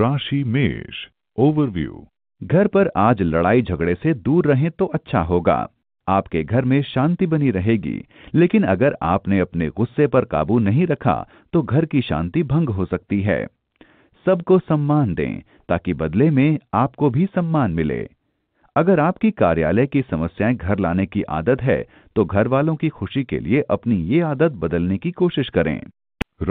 राशि मेष ओवरव्यू घर पर आज लड़ाई झगड़े से दूर रहें तो अच्छा होगा आपके घर में शांति बनी रहेगी लेकिन अगर आपने अपने गुस्से पर काबू नहीं रखा तो घर की शांति भंग हो सकती है सबको सम्मान दें ताकि बदले में आपको भी सम्मान मिले अगर आपकी कार्यालय की समस्याएं घर लाने की आदत है तो घर वालों की खुशी के लिए अपनी ये आदत बदलने की कोशिश करें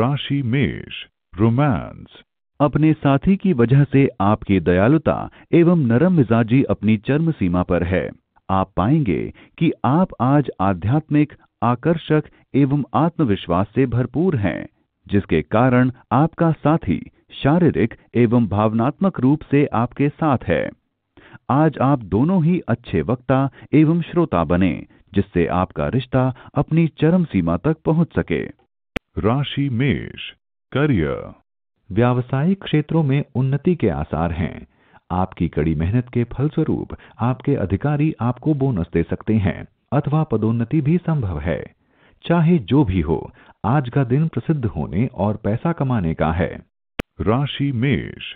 राशि मेष रोमांस अपने साथी की वजह से आपकी दयालुता एवं नरम मिजाजी अपनी चरम सीमा पर है आप पाएंगे कि आप आज आध्यात्मिक आकर्षक एवं आत्मविश्वास से भरपूर हैं जिसके कारण आपका साथी शारीरिक एवं भावनात्मक रूप से आपके साथ है आज आप दोनों ही अच्छे वक्ता एवं श्रोता बने जिससे आपका रिश्ता अपनी चरम सीमा तक पहुंच सके राशि मेष करियर व्यावसायिक क्षेत्रों में उन्नति के आसार हैं आपकी कड़ी मेहनत के फलस्वरूप आपके अधिकारी आपको बोनस दे सकते हैं अथवा पदोन्नति भी संभव है चाहे जो भी हो आज का दिन प्रसिद्ध होने और पैसा कमाने का है राशि मेष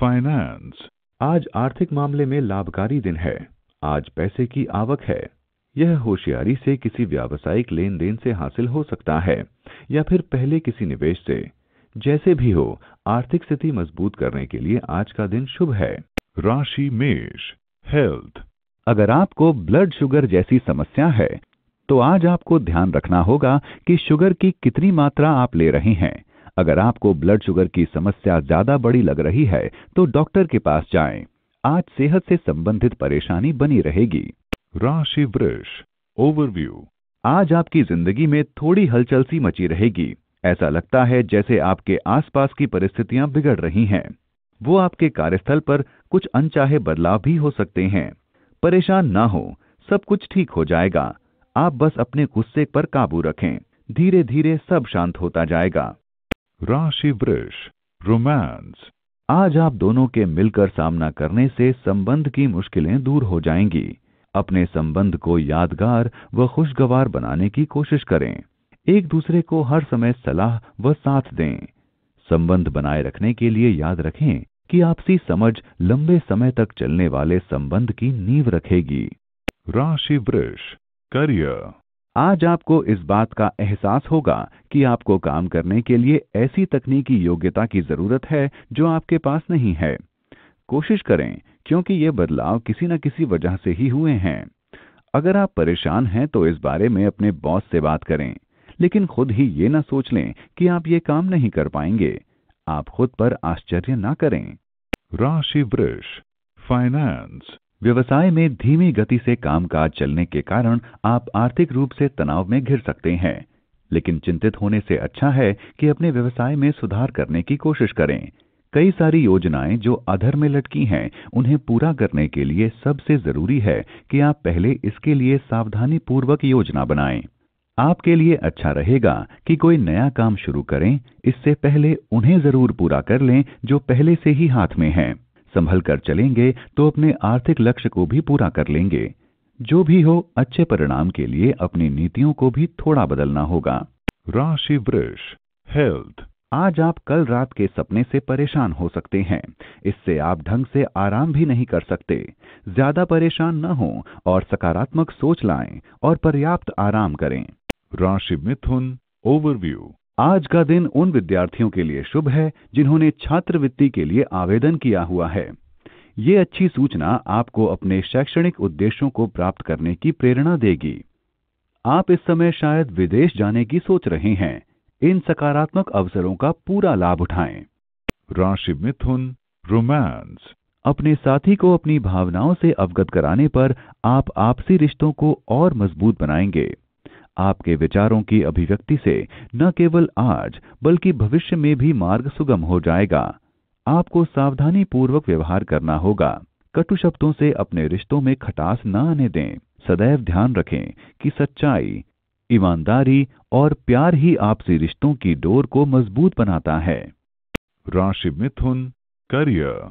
फाइनेंस आज आर्थिक मामले में लाभकारी दिन है आज पैसे की आवक है यह होशियारी से किसी व्यावसायिक लेन देन से हासिल हो सकता है या फिर पहले किसी निवेश से जैसे भी हो आर्थिक स्थिति मजबूत करने के लिए आज का दिन शुभ है राशि मेष हेल्थ अगर आपको ब्लड शुगर जैसी समस्या है तो आज आपको ध्यान रखना होगा कि शुगर की कितनी मात्रा आप ले रहे हैं अगर आपको ब्लड शुगर की समस्या ज्यादा बड़ी लग रही है तो डॉक्टर के पास जाएं। आज सेहत से संबंधित परेशानी बनी रहेगी राशि वृक्ष ओवरव्यू आज आपकी जिंदगी में थोड़ी हलचल सी मची रहेगी ऐसा लगता है जैसे आपके आसपास की परिस्थितियां बिगड़ रही हैं वो आपके कार्यस्थल पर कुछ अनचाहे बदलाव भी हो सकते हैं परेशान ना हो सब कुछ ठीक हो जाएगा आप बस अपने गुस्से पर काबू रखें धीरे धीरे सब शांत होता जाएगा राशि वृष रोमांस आज आप दोनों के मिलकर सामना करने से संबंध की मुश्किलें दूर हो जाएंगी अपने संबंध को यादगार व खुशगवार बनाने की कोशिश करें एक दूसरे को हर समय सलाह व साथ दें संबंध बनाए रखने के लिए याद रखें कि आपसी समझ लंबे समय तक चलने वाले संबंध की नींव रखेगी राशि वृक्ष करियर आज आपको इस बात का एहसास होगा कि आपको काम करने के लिए ऐसी तकनीकी योग्यता की जरूरत है जो आपके पास नहीं है कोशिश करें क्योंकि ये बदलाव किसी न किसी वजह से ही हुए हैं अगर आप परेशान हैं तो इस बारे में अपने बॉस से बात करें लेकिन खुद ही ये ना सोच लें कि आप ये काम नहीं कर पाएंगे आप खुद पर आश्चर्य ना करें राशि वृक्ष फाइनेंस व्यवसाय में धीमी गति से कामकाज चलने के कारण आप आर्थिक रूप से तनाव में घिर सकते हैं लेकिन चिंतित होने से अच्छा है कि अपने व्यवसाय में सुधार करने की कोशिश करें कई सारी योजनाएं जो अधर में लटकी हैं उन्हें पूरा करने के लिए सबसे जरूरी है कि आप पहले इसके लिए सावधानी पूर्वक योजना बनाएं आपके लिए अच्छा रहेगा कि कोई नया काम शुरू करें इससे पहले उन्हें जरूर पूरा कर लें जो पहले से ही हाथ में हैं। संभल कर चलेंगे तो अपने आर्थिक लक्ष्य को भी पूरा कर लेंगे जो भी हो अच्छे परिणाम के लिए अपनी नीतियों को भी थोड़ा बदलना होगा राशि वृक्ष हेल्थ आज आप कल रात के सपने से परेशान हो सकते हैं इससे आप ढंग से आराम भी नहीं कर सकते ज्यादा परेशान न हो और सकारात्मक सोच लाएं और पर्याप्त आराम करें राशि मिथुन ओवरव्यू आज का दिन उन विद्यार्थियों के लिए शुभ है जिन्होंने छात्रवृत्ति के लिए आवेदन किया हुआ है ये अच्छी सूचना आपको अपने शैक्षणिक उद्देश्यों को प्राप्त करने की प्रेरणा देगी आप इस समय शायद विदेश जाने की सोच रहे हैं इन सकारात्मक अवसरों का पूरा लाभ उठाएं। राशि मिथुन रोमांस अपने साथी को अपनी भावनाओं से अवगत कराने पर आप आपसी रिश्तों को और मजबूत बनाएंगे आपके विचारों की अभिव्यक्ति से न केवल आज बल्कि भविष्य में भी मार्ग सुगम हो जाएगा आपको सावधानी पूर्वक व्यवहार करना होगा कटु शब्दों से अपने रिश्तों में खटास न आने दें सदैव ध्यान रखें कि सच्चाई ईमानदारी और प्यार ही आपसी रिश्तों की डोर को मजबूत बनाता है राशि मिथुन करियर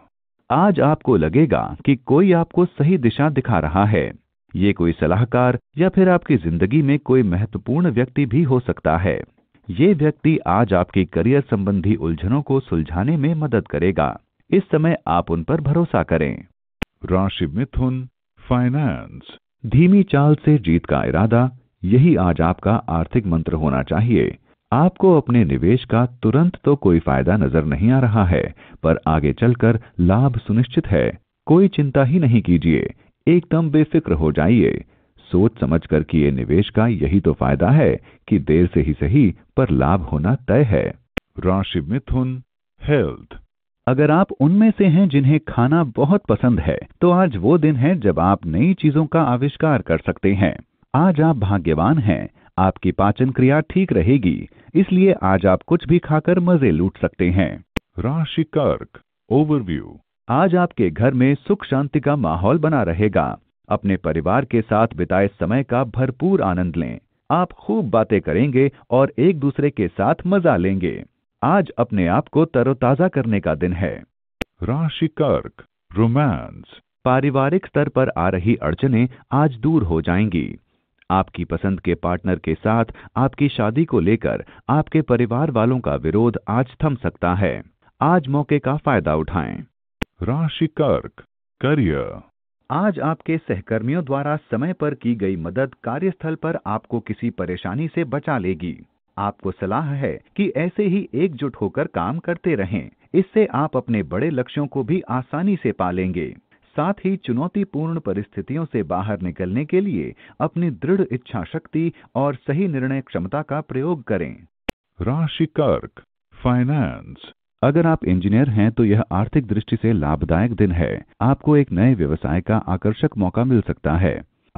आज आपको लगेगा कि कोई आपको सही दिशा दिखा रहा है ये कोई सलाहकार या फिर आपकी जिंदगी में कोई महत्वपूर्ण व्यक्ति भी हो सकता है ये व्यक्ति आज आपके करियर संबंधी उलझनों को सुलझाने में मदद करेगा इस समय आप उन पर भरोसा करें राशि मिथुन फाइनेंस धीमी चाल से जीत का इरादा यही आज आपका आर्थिक मंत्र होना चाहिए आपको अपने निवेश का तुरंत तो कोई फायदा नजर नहीं आ रहा है पर आगे चलकर लाभ सुनिश्चित है कोई चिंता ही नहीं कीजिए एकदम बेफिक्र हो जाइए सोच समझ कर किए निवेश का यही तो फायदा है कि देर से ही सही पर लाभ होना तय है राशि मिथुन हेल्थ अगर आप उनमें से हैं जिन्हें खाना बहुत पसंद है तो आज वो दिन है जब आप नई चीजों का आविष्कार कर सकते हैं आज आप भाग्यवान हैं आपकी पाचन क्रिया ठीक रहेगी इसलिए आज आप कुछ भी खाकर मजे लूट सकते हैं राशि कर्क ओवरव्यू आज आपके घर में सुख शांति का माहौल बना रहेगा अपने परिवार के साथ बिताए समय का भरपूर आनंद लें आप खूब बातें करेंगे और एक दूसरे के साथ मजा लेंगे आज अपने आप को तरोताजा करने का दिन है राशि कर्क रोमांस पारिवारिक स्तर पर आ रही अड़चने आज दूर हो जाएंगी आपकी पसंद के पार्टनर के साथ आपकी शादी को लेकर आपके परिवार वालों का विरोध आज थम सकता है आज मौके का फायदा उठाएं राशि कर्क करियर आज आपके सहकर्मियों द्वारा समय पर की गई मदद कार्यस्थल पर आपको किसी परेशानी से बचा लेगी आपको सलाह है कि ऐसे ही एकजुट होकर काम करते रहें इससे आप अपने बड़े लक्ष्यों को भी आसानी से पालेंगे साथ ही चुनौतीपूर्ण परिस्थितियों से बाहर निकलने के लिए अपनी दृढ़ इच्छा शक्ति और सही निर्णय क्षमता का प्रयोग करें राशि कर्क फाइनेंस अगर आप इंजीनियर हैं तो यह आर्थिक दृष्टि से लाभदायक दिन है आपको एक नए व्यवसाय का आकर्षक मौका मिल सकता है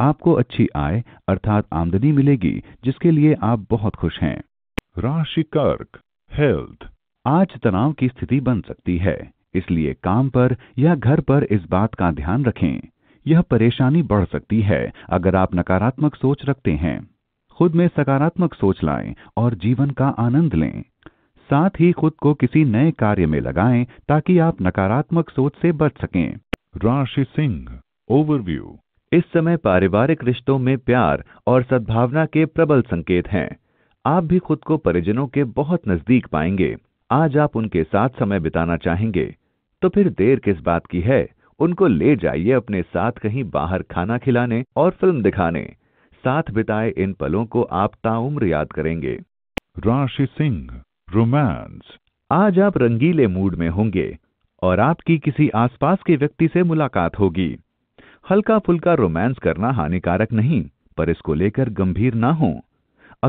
आपको अच्छी आय अर्थात आमदनी मिलेगी जिसके लिए आप बहुत खुश हैं राशि कर्क हेल्थ आज तनाव की स्थिति बन सकती है इसलिए काम पर या घर पर इस बात का ध्यान रखें यह परेशानी बढ़ सकती है अगर आप नकारात्मक सोच रखते हैं खुद में सकारात्मक सोच लाएं और जीवन का आनंद लें साथ ही खुद को किसी नए कार्य में लगाएं ताकि आप नकारात्मक सोच से बच सकें राशि सिंह ओवरव्यू इस समय पारिवारिक रिश्तों में प्यार और सद्भावना के प्रबल संकेत हैं आप भी खुद को परिजनों के बहुत नजदीक पाएंगे आज आप उनके साथ समय बिताना चाहेंगे तो फिर देर किस बात की है उनको ले जाइए अपने साथ कहीं बाहर खाना खिलाने और फिल्म दिखाने साथ बिताए इन पलों को आप ताउम्र याद करेंगे राशि सिंह रोमांस आज आप रंगीले मूड में होंगे और आपकी किसी आसपास के व्यक्ति से मुलाकात होगी हल्का फुल्का रोमांस करना हानिकारक नहीं पर इसको लेकर गंभीर ना हो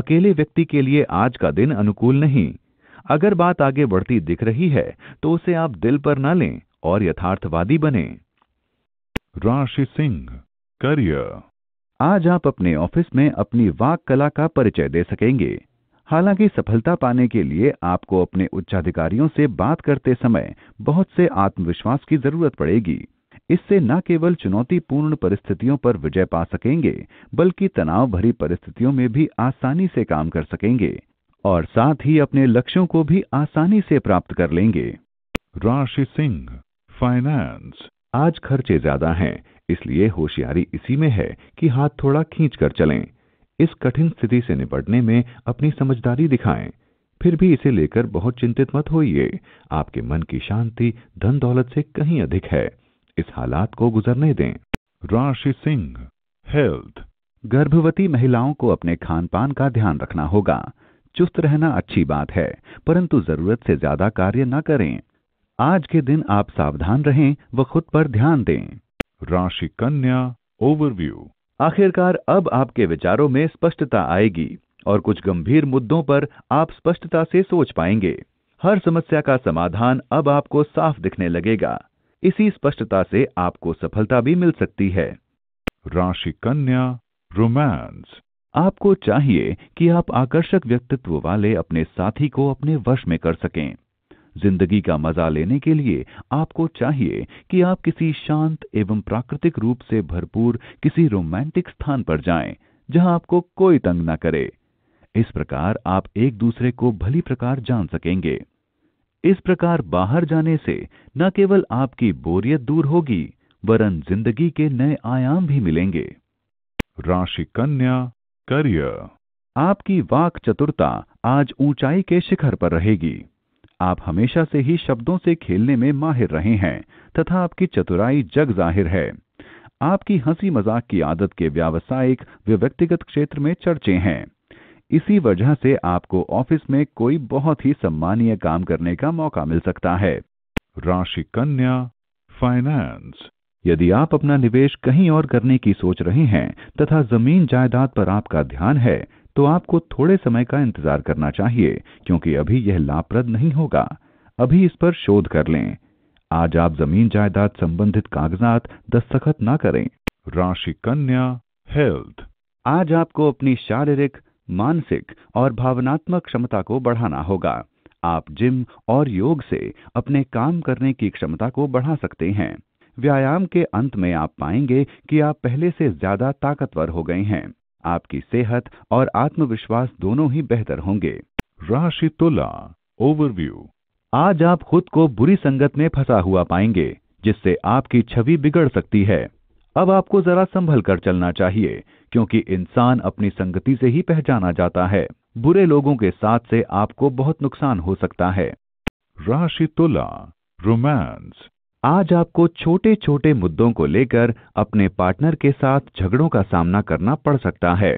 अकेले व्यक्ति के लिए आज का दिन अनुकूल नहीं अगर बात आगे बढ़ती दिख रही है तो उसे आप दिल पर ना लें और यथार्थवादी बने राशि सिंह करियर आज आप अपने ऑफिस में अपनी वाक कला का परिचय दे सकेंगे हालांकि सफलता पाने के लिए आपको अपने उच्चाधिकारियों से बात करते समय बहुत से आत्मविश्वास की जरूरत पड़ेगी इससे न केवल चुनौतीपूर्ण परिस्थितियों पर विजय पा सकेंगे बल्कि तनाव भरी परिस्थितियों में भी आसानी से काम कर सकेंगे और साथ ही अपने लक्ष्यों को भी आसानी से प्राप्त कर लेंगे राशि सिंह फाइनेंस आज खर्चे ज्यादा हैं इसलिए होशियारी इसी में है कि हाथ थोड़ा खींच कर चलें इस कठिन स्थिति से निपटने में अपनी समझदारी दिखाएं फिर भी इसे लेकर बहुत चिंतित मत होइए आपके मन की शांति धन दौलत से कहीं अधिक है इस हालात को गुजरने दें राशि सिंह हेल्थ गर्भवती महिलाओं को अपने खान पान का ध्यान रखना होगा चुस्त रहना अच्छी बात है परंतु जरूरत से ज्यादा कार्य न करें आज के दिन आप सावधान रहें व खुद पर ध्यान दें राशि कन्या ओवरव्यू आखिरकार अब आपके विचारों में स्पष्टता आएगी और कुछ गंभीर मुद्दों पर आप स्पष्टता से सोच पाएंगे हर समस्या का समाधान अब आपको साफ दिखने लगेगा इसी स्पष्टता से आपको सफलता भी मिल सकती है राशि कन्या रोमांस आपको चाहिए कि आप आकर्षक व्यक्तित्व वाले अपने साथी को अपने वश में कर सकें जिंदगी का मजा लेने के लिए आपको चाहिए कि आप किसी शांत एवं प्राकृतिक रूप से भरपूर किसी रोमांटिक स्थान पर जाएं, जहां आपको कोई तंग ना करे इस प्रकार आप एक दूसरे को भली प्रकार जान सकेंगे इस प्रकार बाहर जाने से न केवल आपकी बोरियत दूर होगी वरन जिंदगी के नए आयाम भी मिलेंगे राशि कन्या करियर आपकी वाक चतुरता आज ऊंचाई के शिखर पर रहेगी आप हमेशा से ही शब्दों से खेलने में माहिर रहे हैं तथा आपकी चतुराई जग जाहिर है आपकी हंसी मजाक की आदत के व्यावसायिक व व्यक्तिगत क्षेत्र में चर्चे हैं इसी वजह से आपको ऑफिस में कोई बहुत ही सम्मानीय काम करने का मौका मिल सकता है राशि कन्या फाइनेंस यदि आप अपना निवेश कहीं और करने की सोच रहे हैं तथा जमीन जायदाद पर आपका ध्यान है तो आपको थोड़े समय का इंतजार करना चाहिए क्योंकि अभी यह लाभप्रद नहीं होगा अभी इस पर शोध कर लें आज आप जमीन जायदाद संबंधित कागजात दस्तखत ना करें राशि कन्या हेल्थ आज आपको अपनी शारीरिक मानसिक और भावनात्मक क्षमता को बढ़ाना होगा आप जिम और योग से अपने काम करने की क्षमता को बढ़ा सकते हैं व्यायाम के अंत में आप पाएंगे कि आप पहले से ज्यादा ताकतवर हो गए हैं आपकी सेहत और आत्मविश्वास दोनों ही बेहतर होंगे राशि तुला ओवरव्यू आज आप खुद को बुरी संगत में फंसा हुआ पाएंगे जिससे आपकी छवि बिगड़ सकती है अब आपको जरा संभल कर चलना चाहिए क्योंकि इंसान अपनी संगति से ही पहचाना जाता है बुरे लोगों के साथ से आपको बहुत नुकसान हो सकता है राशि तुला रोमांस आज आपको छोटे छोटे मुद्दों को लेकर अपने पार्टनर के साथ झगड़ों का सामना करना पड़ सकता है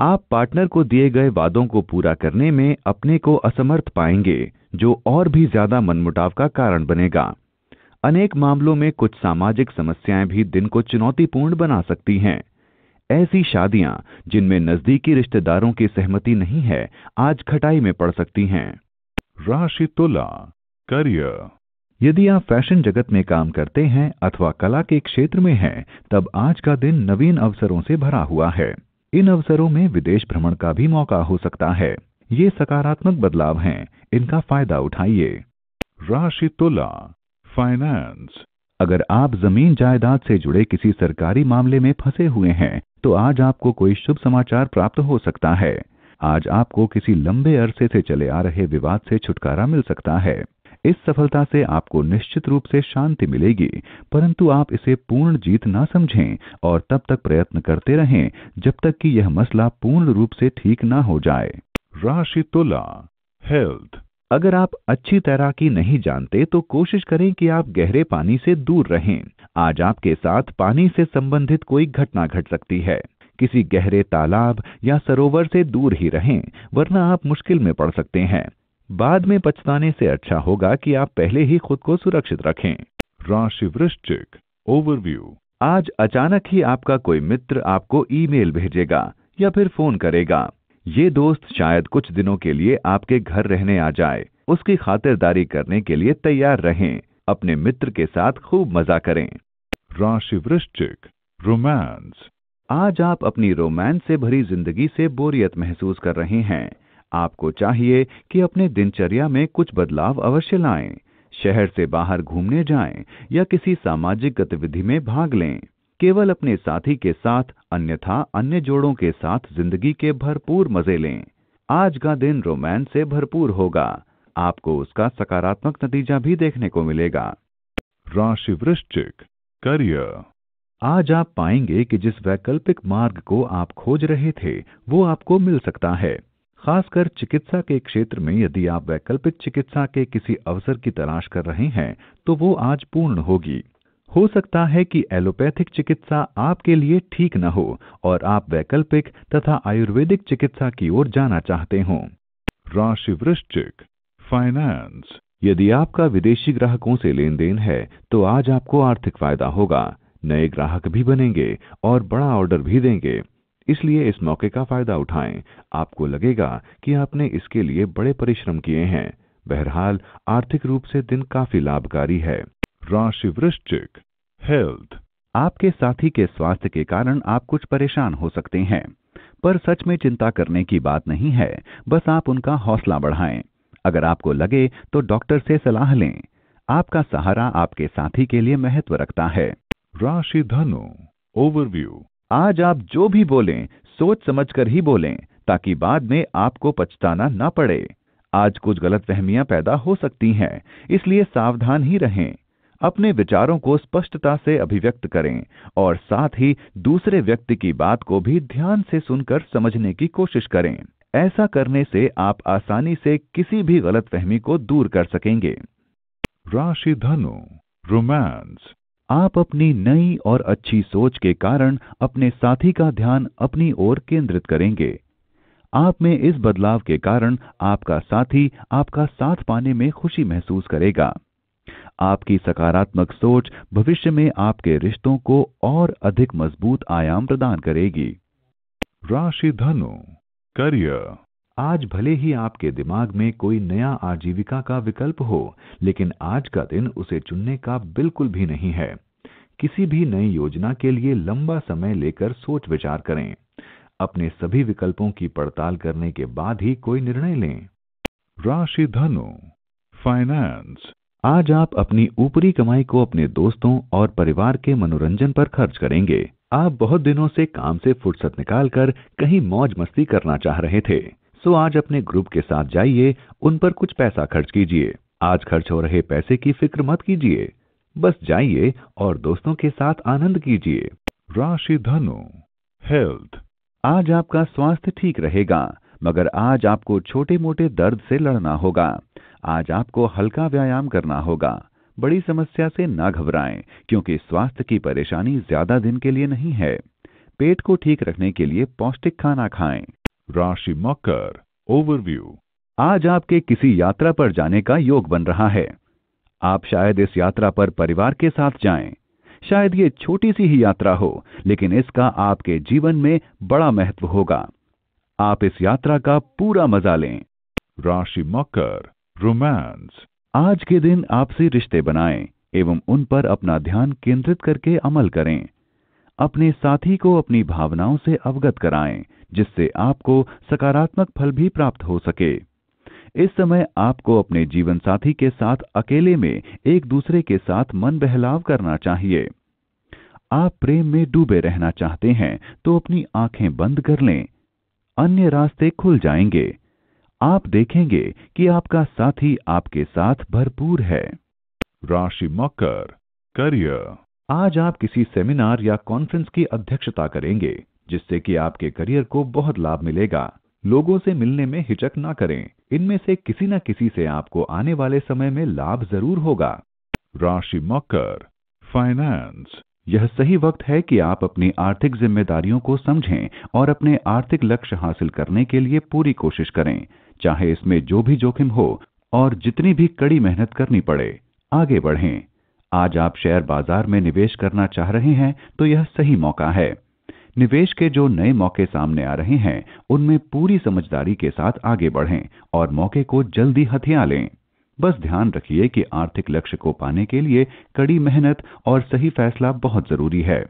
आप पार्टनर को दिए गए वादों को पूरा करने में अपने को असमर्थ पाएंगे जो और भी ज्यादा मनमुटाव का कारण बनेगा अनेक मामलों में कुछ सामाजिक समस्याएं भी दिन को चुनौतीपूर्ण बना सकती हैं ऐसी शादियां जिनमें नजदीकी रिश्तेदारों की सहमति नहीं है आज खटाई में पड़ सकती हैं राशि तुला करियर यदि आप फैशन जगत में काम करते हैं अथवा कला के क्षेत्र में हैं तब आज का दिन नवीन अवसरों से भरा हुआ है इन अवसरों में विदेश भ्रमण का भी मौका हो सकता है ये सकारात्मक बदलाव हैं इनका फायदा उठाइए राशि तुला फाइनेंस अगर आप जमीन जायदाद से जुड़े किसी सरकारी मामले में फंसे हुए हैं तो आज आपको कोई शुभ समाचार प्राप्त हो सकता है आज आपको किसी लंबे अरसे से चले आ रहे विवाद से छुटकारा मिल सकता है इस सफलता से आपको निश्चित रूप से शांति मिलेगी परंतु आप इसे पूर्ण जीत ना समझें और तब तक प्रयत्न करते रहें जब तक कि यह मसला पूर्ण रूप से ठीक ना हो जाए राशि तुला हेल्थ अगर आप अच्छी तैराकी नहीं जानते तो कोशिश करें कि आप गहरे पानी से दूर रहें आज आपके साथ पानी से संबंधित कोई घटना घट सकती है किसी गहरे तालाब या सरोवर से दूर ही रहें वरना आप मुश्किल में पड़ सकते हैं बाद में पछताने से अच्छा होगा कि आप पहले ही खुद को सुरक्षित रखें राशि वृश्चिक ओवरव्यू आज अचानक ही आपका कोई मित्र आपको ईमेल भेजेगा या फिर फोन करेगा ये दोस्त शायद कुछ दिनों के लिए आपके घर रहने आ जाए उसकी खातिरदारी करने के लिए तैयार रहें अपने मित्र के साथ खूब मजा करें राशि वृश्चिक रोमांस आज आप अपनी रोमांस से भरी जिंदगी से बोरियत महसूस कर रहे हैं आपको चाहिए कि अपने दिनचर्या में कुछ बदलाव अवश्य लाएं, शहर से बाहर घूमने जाएं या किसी सामाजिक गतिविधि में भाग लें केवल अपने साथी के साथ अन्यथा अन्य जोड़ों के साथ जिंदगी के भरपूर मजे लें आज का दिन रोमांस से भरपूर होगा आपको उसका सकारात्मक नतीजा भी देखने को मिलेगा राशि वृश्चिक करियर आज आप पाएंगे कि जिस वैकल्पिक मार्ग को आप खोज रहे थे वो आपको मिल सकता है खासकर चिकित्सा के क्षेत्र में यदि आप वैकल्पिक चिकित्सा के किसी अवसर की तलाश कर रहे हैं तो वो आज पूर्ण होगी हो सकता है कि एलोपैथिक चिकित्सा आपके लिए ठीक न हो और आप वैकल्पिक तथा आयुर्वेदिक चिकित्सा की ओर जाना चाहते हों राशि वृश्चिक फाइनेंस यदि आपका विदेशी ग्राहकों से लेन देन है तो आज आपको आर्थिक फायदा होगा नए ग्राहक भी बनेंगे और बड़ा ऑर्डर भी देंगे इसलिए इस मौके का फ़ायदा उठाएं आपको लगेगा कि आपने इसके लिए बड़े परिश्रम किए हैं बहरहाल आर्थिक रूप से दिन काफी लाभकारी है राशि वृश्चिक हेल्थ आपके साथी के स्वास्थ्य के कारण आप कुछ परेशान हो सकते हैं पर सच में चिंता करने की बात नहीं है बस आप उनका हौसला बढ़ाएं अगर आपको लगे तो डॉक्टर से सलाह लें आपका सहारा आपके साथी के लिए महत्व रखता है राशि धनु ओवरव्यू आज आप जो भी बोलें सोच समझकर ही बोलें ताकि बाद में आपको पछताना ना पड़े आज कुछ गलत फहमियां पैदा हो सकती हैं इसलिए सावधान ही रहें अपने विचारों को स्पष्टता से अभिव्यक्त करें और साथ ही दूसरे व्यक्ति की बात को भी ध्यान से सुनकर समझने की कोशिश करें ऐसा करने से आप आसानी से किसी भी गलतफहमी को दूर कर सकेंगे राशि धनु रोमांस आप अपनी नई और अच्छी सोच के कारण अपने साथी का ध्यान अपनी ओर केंद्रित करेंगे आप में इस बदलाव के कारण आपका साथी आपका साथ पाने में खुशी महसूस करेगा आपकी सकारात्मक सोच भविष्य में आपके रिश्तों को और अधिक मजबूत आयाम प्रदान करेगी राशि धनु करियर आज भले ही आपके दिमाग में कोई नया आजीविका का विकल्प हो लेकिन आज का दिन उसे चुनने का बिल्कुल भी नहीं है किसी भी नई योजना के लिए लंबा समय लेकर सोच विचार करें अपने सभी विकल्पों की पड़ताल करने के बाद ही कोई निर्णय लें राशि धनु फाइनेंस आज आप अपनी ऊपरी कमाई को अपने दोस्तों और परिवार के मनोरंजन पर खर्च करेंगे आप बहुत दिनों से काम से फुर्सत निकालकर कहीं मौज मस्ती करना चाह रहे थे सो आज अपने ग्रुप के साथ जाइए उन पर कुछ पैसा खर्च कीजिए आज खर्च हो रहे पैसे की फिक्र मत कीजिए बस जाइए और दोस्तों के साथ आनंद कीजिए राशि धनु हेल्थ आज आपका स्वास्थ्य ठीक रहेगा मगर आज आपको छोटे मोटे दर्द से लड़ना होगा आज आपको हल्का व्यायाम करना होगा बड़ी समस्या से ना घबराएं क्योंकि स्वास्थ्य की परेशानी ज्यादा दिन के लिए नहीं है पेट को ठीक रखने के लिए पौष्टिक खाना खाएं राशि मकर ओवरव्यू आज आपके किसी यात्रा पर जाने का योग बन रहा है आप शायद इस यात्रा पर परिवार के साथ जाएं। शायद ये छोटी सी ही यात्रा हो लेकिन इसका आपके जीवन में बड़ा महत्व होगा आप इस यात्रा का पूरा मजा लें राशि मकर रोमांस आज के दिन आपसे रिश्ते बनाएं एवं उन पर अपना ध्यान केंद्रित करके अमल करें अपने साथी को अपनी भावनाओं से अवगत कराएं जिससे आपको सकारात्मक फल भी प्राप्त हो सके इस समय आपको अपने जीवन साथी के साथ अकेले में एक दूसरे के साथ मन बहलाव करना चाहिए आप प्रेम में डूबे रहना चाहते हैं तो अपनी आंखें बंद कर लें अन्य रास्ते खुल जाएंगे आप देखेंगे कि आपका साथी आपके साथ भरपूर है राशि मकर करियर आज आप किसी सेमिनार या कॉन्फ्रेंस की अध्यक्षता करेंगे जिससे कि आपके करियर को बहुत लाभ मिलेगा लोगों से मिलने में हिचक ना करें इनमें से किसी न किसी से आपको आने वाले समय में लाभ जरूर होगा राशि मकर फाइनेंस यह सही वक्त है कि आप अपनी आर्थिक जिम्मेदारियों को समझें और अपने आर्थिक लक्ष्य हासिल करने के लिए पूरी कोशिश करें चाहे इसमें जो भी जोखिम हो और जितनी भी कड़ी मेहनत करनी पड़े आगे बढ़ें आज आप शेयर बाजार में निवेश करना चाह रहे हैं तो यह सही मौका है निवेश के जो नए मौके सामने आ रहे हैं उनमें पूरी समझदारी के साथ आगे बढ़ें और मौके को जल्दी हथिया लें बस ध्यान रखिए कि आर्थिक लक्ष्य को पाने के लिए कड़ी मेहनत और सही फैसला बहुत जरूरी है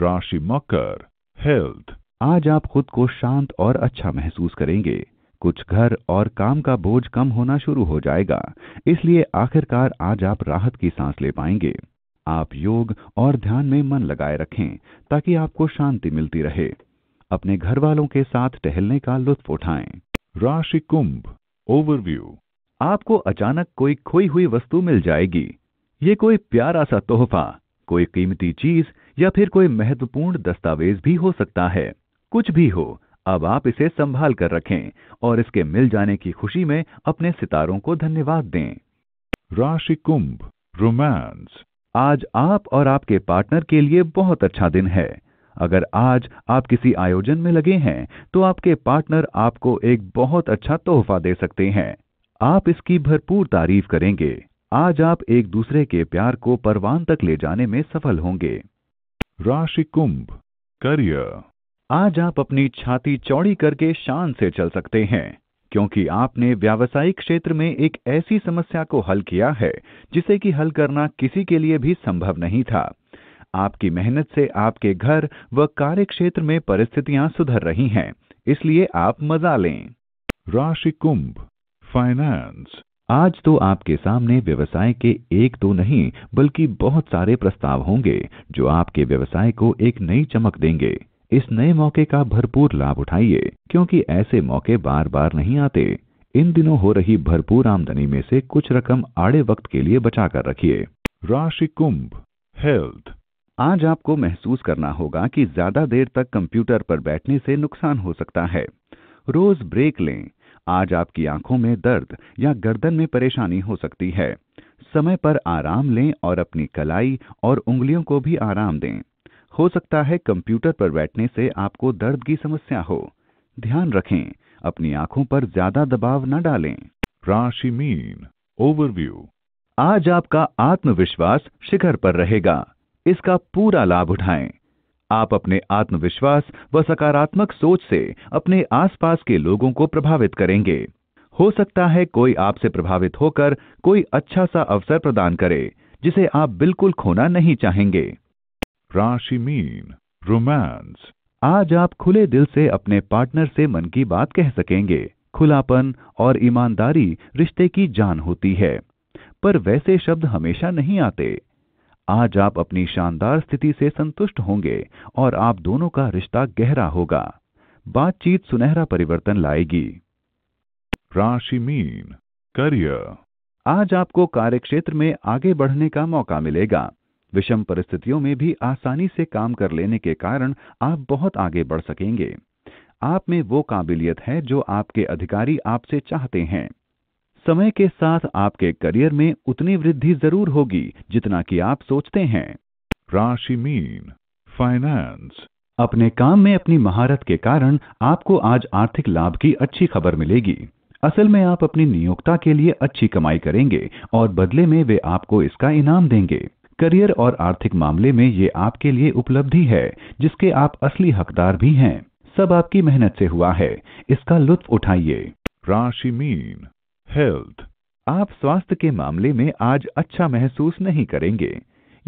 राशि मकर हेल्थ आज आप खुद को शांत और अच्छा महसूस करेंगे कुछ घर और काम का बोझ कम होना शुरू हो जाएगा इसलिए आखिरकार आज आप राहत की सांस ले पाएंगे आप योग और ध्यान में मन लगाए रखें ताकि आपको शांति मिलती रहे अपने घर वालों के साथ टहलने का लुत्फ उठाएं राशि कुंभ ओवरव्यू आपको अचानक कोई खोई हुई वस्तु मिल जाएगी ये कोई प्यारा सा तोहफा कोई कीमती चीज या फिर कोई महत्वपूर्ण दस्तावेज भी हो सकता है कुछ भी हो अब आप इसे संभाल कर रखें और इसके मिल जाने की खुशी में अपने सितारों को धन्यवाद दें राशि कुंभ रोमांस आज आप और आपके पार्टनर के लिए बहुत अच्छा दिन है अगर आज आप किसी आयोजन में लगे हैं तो आपके पार्टनर आपको एक बहुत अच्छा तोहफा दे सकते हैं आप इसकी भरपूर तारीफ करेंगे आज आप एक दूसरे के प्यार को परवान तक ले जाने में सफल होंगे राशि कुंभ करियर आज आप अपनी छाती चौड़ी करके शान से चल सकते हैं क्योंकि आपने व्यावसायिक क्षेत्र में एक ऐसी समस्या को हल किया है जिसे कि हल करना किसी के लिए भी संभव नहीं था आपकी मेहनत से आपके घर व कार्य क्षेत्र में परिस्थितियां सुधर रही हैं इसलिए आप मजा लें राशि कुंभ फाइनेंस आज तो आपके सामने व्यवसाय के एक दो तो नहीं बल्कि बहुत सारे प्रस्ताव होंगे जो आपके व्यवसाय को एक नई चमक देंगे इस नए मौके का भरपूर लाभ उठाइए क्योंकि ऐसे मौके बार बार नहीं आते इन दिनों हो रही भरपूर आमदनी में से कुछ रकम आड़े वक्त के लिए बचा कर रखिए राशि कुंभ हेल्थ आज आपको महसूस करना होगा कि ज्यादा देर तक कंप्यूटर पर बैठने से नुकसान हो सकता है रोज ब्रेक लें आज आपकी आंखों में दर्द या गर्दन में परेशानी हो सकती है समय पर आराम लें और अपनी कलाई और उंगलियों को भी आराम दें हो सकता है कंप्यूटर पर बैठने से आपको दर्द की समस्या हो ध्यान रखें अपनी आंखों पर ज्यादा दबाव न डालें राशि मीन ओवरव्यू आज आपका आत्मविश्वास शिखर पर रहेगा इसका पूरा लाभ उठाएं आप अपने आत्मविश्वास व सकारात्मक सोच से अपने आसपास के लोगों को प्रभावित करेंगे हो सकता है कोई आपसे प्रभावित होकर कोई अच्छा सा अवसर प्रदान करे जिसे आप बिल्कुल खोना नहीं चाहेंगे राशि मीन रोमांस आज आप खुले दिल से अपने पार्टनर से मन की बात कह सकेंगे खुलापन और ईमानदारी रिश्ते की जान होती है पर वैसे शब्द हमेशा नहीं आते आज आप अपनी शानदार स्थिति से संतुष्ट होंगे और आप दोनों का रिश्ता गहरा होगा बातचीत सुनहरा परिवर्तन लाएगी राशि मीन करियर आज आपको कार्यक्षेत्र में आगे बढ़ने का मौका मिलेगा विषम परिस्थितियों में भी आसानी से काम कर लेने के कारण आप बहुत आगे बढ़ सकेंगे आप में वो काबिलियत है जो आपके अधिकारी आपसे चाहते हैं समय के साथ आपके करियर में उतनी वृद्धि जरूर होगी जितना कि आप सोचते हैं राशि मीन फाइनेंस अपने काम में अपनी महारत के कारण आपको आज आर्थिक लाभ की अच्छी खबर मिलेगी असल में आप अपनी नियोक्ता के लिए अच्छी कमाई करेंगे और बदले में वे आपको इसका इनाम देंगे करियर और आर्थिक मामले में ये आपके लिए उपलब्धि है जिसके आप असली हकदार भी हैं सब आपकी मेहनत से हुआ है इसका लुत्फ उठाइए राशि मीन हेल्थ आप स्वास्थ्य के मामले में आज अच्छा महसूस नहीं करेंगे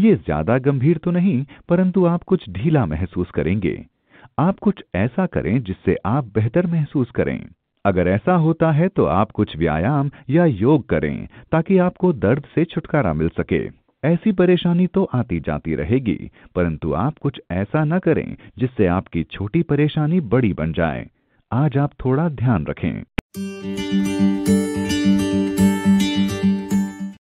ये ज्यादा गंभीर तो नहीं परंतु आप कुछ ढीला महसूस करेंगे आप कुछ ऐसा करें जिससे आप बेहतर महसूस करें अगर ऐसा होता है तो आप कुछ व्यायाम या योग करें ताकि आपको दर्द से छुटकारा मिल सके ऐसी परेशानी तो आती जाती रहेगी परंतु आप कुछ ऐसा न करें जिससे आपकी छोटी परेशानी बड़ी बन जाए आज आप थोड़ा ध्यान रखें